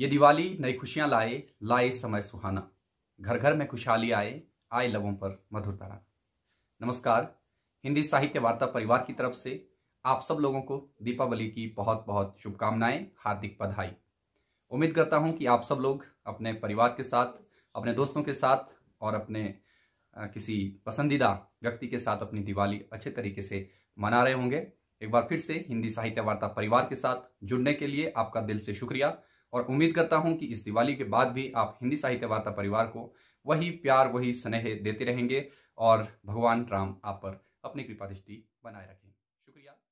ये दिवाली नई खुशियां लाए लाए समय सुहाना घर घर में खुशहाली आए आए लवों पर मधुर तारा नमस्कार हिंदी साहित्य वार्ता परिवार की तरफ से आप सब लोगों को दीपावली की बहुत बहुत शुभकामनाएं हार्दिक बधाई उम्मीद करता हूं कि आप सब लोग अपने परिवार के साथ अपने दोस्तों के साथ और अपने किसी पसंदीदा व्यक्ति के साथ अपनी दिवाली अच्छे तरीके से मना रहे होंगे एक बार फिर से हिंदी साहित्य वार्ता परिवार के साथ जुड़ने के लिए आपका दिल से शुक्रिया और उम्मीद करता हूं कि इस दिवाली के बाद भी आप हिंदी साहित्य वार्ता परिवार को वही प्यार वही स्नेह देते रहेंगे और भगवान राम आप पर अपनी कृपा दृष्टि बनाए रखें शुक्रिया